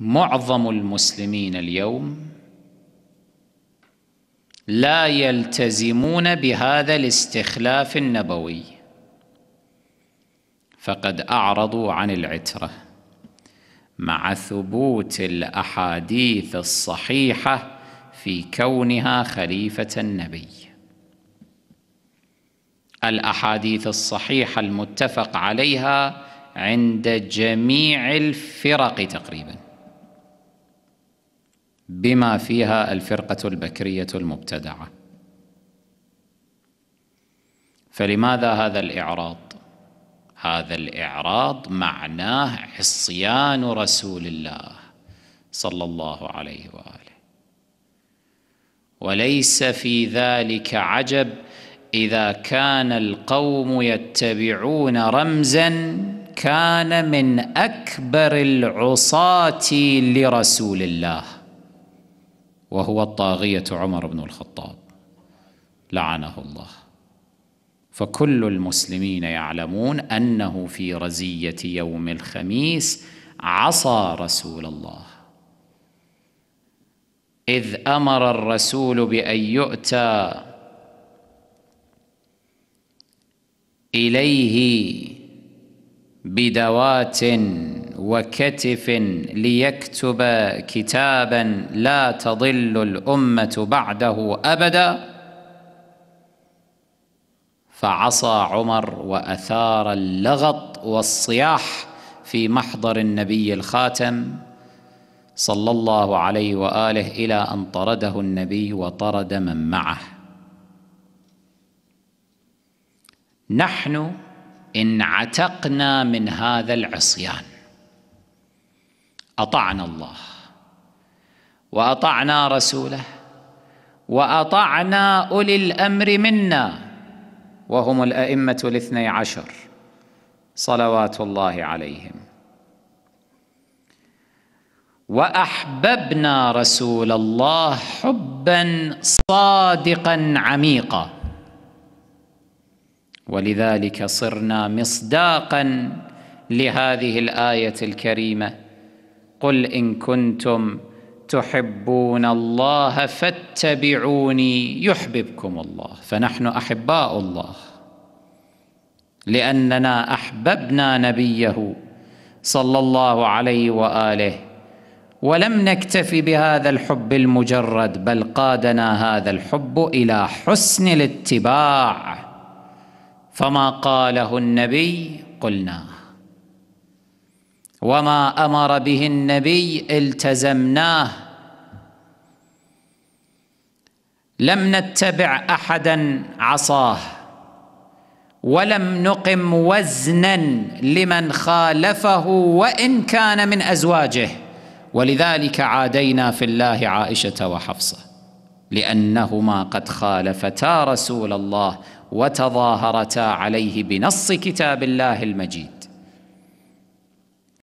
معظم المسلمين اليوم لا يلتزمون بهذا الاستخلاف النبوي فقد اعرضوا عن العتره مع ثبوت الاحاديث الصحيحه في كونها خليفه النبي الاحاديث الصحيحه المتفق عليها عند جميع الفرق تقريبا بما فيها الفرقة البكرية المبتدعة فلماذا هذا الإعراض؟ هذا الإعراض معناه عصيان رسول الله صلى الله عليه وآله وليس في ذلك عجب إذا كان القوم يتبعون رمزا كان من أكبر العصاة لرسول الله وهو الطاغيه عمر بن الخطاب لعنه الله فكل المسلمين يعلمون انه في رزيه يوم الخميس عصى رسول الله اذ امر الرسول بان يؤتى اليه بدوات وكتف ليكتب كتابا لا تضل الامه بعده ابدا فعصى عمر واثار اللغط والصياح في محضر النبي الخاتم صلى الله عليه واله الى ان طرده النبي وطرد من معه نحن ان عتقنا من هذا العصيان أطعنا الله وأطعنا رسوله وأطعنا أولي الأمر منا وهم الأئمة الاثني عشر صلوات الله عليهم وأحببنا رسول الله حبا صادقا عميقا ولذلك صرنا مصداقا لهذه الآية الكريمة قل ان كنتم تحبون الله فاتبعوني يحببكم الله فنحن احباء الله لاننا احببنا نبيه صلى الله عليه واله ولم نكتف بهذا الحب المجرد بل قادنا هذا الحب الى حسن الاتباع فما قاله النبي قلناه وما امر به النبي التزمناه لم نتبع احدا عصاه ولم نقم وزنا لمن خالفه وان كان من ازواجه ولذلك عادينا في الله عائشه وحفصه لانهما قد خالفتا رسول الله وتظاهرتا عليه بنص كتاب الله المجيد